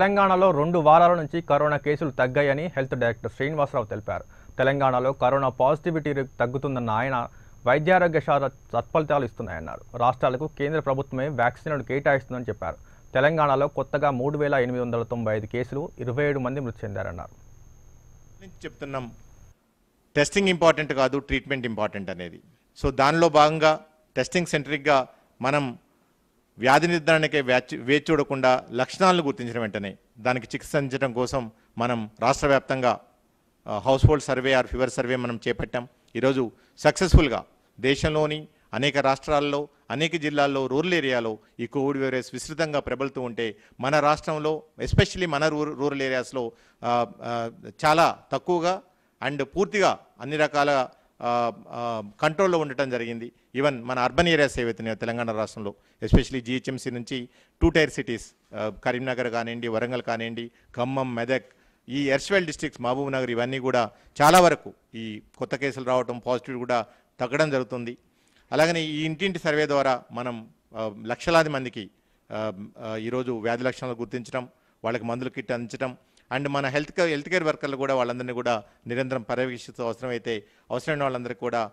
తెలంగాణలో రెండు వారాల నుంచి కరోనా కేసులు తగ్గాయని హెల్త్ డైరెక్టర్ శ్రీనివాసరావు తెలిపారు తెలంగాణలో కరోనా పాజిటివిటీ తగ్గుతుందన్న ఆయన వైద్యారోగ్య శాఖ సత్ఫలితాలు ఇస్తున్నాయన్నారు రాష్ట్రాలకు కేంద్ర ప్రభుత్వమే వ్యాక్సిన్లను కేటాయిస్తుందని చెప్పారు తెలంగాణలో కొత్తగా మూడు వేల ఎనిమిది వందల తొంభై ఐదు కేసులు ఇరవై ఏడు మంది మృతి చెందారన్నారు చెప్తున్నాం టెస్టింగ్ ఇంపార్టెంట్ కాదు ట్రీట్మెంట్ ఇంపార్టెంట్ అనేది సో దానిలో భాగంగా టెస్టింగ్ సెంట్రిక్గా మనం వ్యాధి నిర్ధారణకే వేచి చూడకుండా లక్షణాలను గుర్తించిన వెంటనే దానికి చికిత్స అందించడం కోసం మనం రాష్ట్ర వ్యాప్తంగా household survey or fever survey మనం చేపట్టాం ఈరోజు సక్సెస్ఫుల్గా దేశంలోని అనేక రాష్ట్రాల్లో అనేక జిల్లాల్లో రూరల్ ఏరియాలో ఈ కోవిడ్ వైరస్ విస్తృతంగా ప్రబలుతూ ఉంటే మన రాష్ట్రంలో ఎస్పెషలీ మన రూరల్ ఏరియాస్లో చాలా తక్కువగా అండ్ పూర్తిగా అన్ని రకాల కంట్రోల్లో ఉండటం జరిగింది ఈవెన్ మన అర్బన్ ఏరియాస్ ఏవైతున్నాయో తెలంగాణ రాష్ట్రంలో ఎస్పెషలీ జిహెచ్ఎంసీ నుంచి టూ టైర్ సిటీస్ కరీంనగర్ కానివ్వండి వరంగల్ కానివ్వండి ఖమ్మం మెదక్ ఈ ఎర్స్వెల్ డిస్ట్రిక్ట్స్ మహబూబ్ నగర్ ఇవన్నీ కూడా చాలా వరకు ఈ కొత్త కేసులు రావటం పాజిటివ్ కూడా తగ్గడం జరుగుతుంది అలాగనే ఈ ఇంటింటి సర్వే ద్వారా మనం లక్షలాది మందికి ఈరోజు వ్యాధి లక్షణాలు గుర్తించడం వాళ్ళకి మందులు కిట్ అందించడం అండ్ మన హెల్త్ కేర్ హెల్త్ కేర్ వర్కర్లు కూడా వాళ్ళందరినీ కూడా నిరంతరం పర్యవేక్షిస్తూ అవసరమైతే అవసరమైన వాళ్ళందరికీ కూడా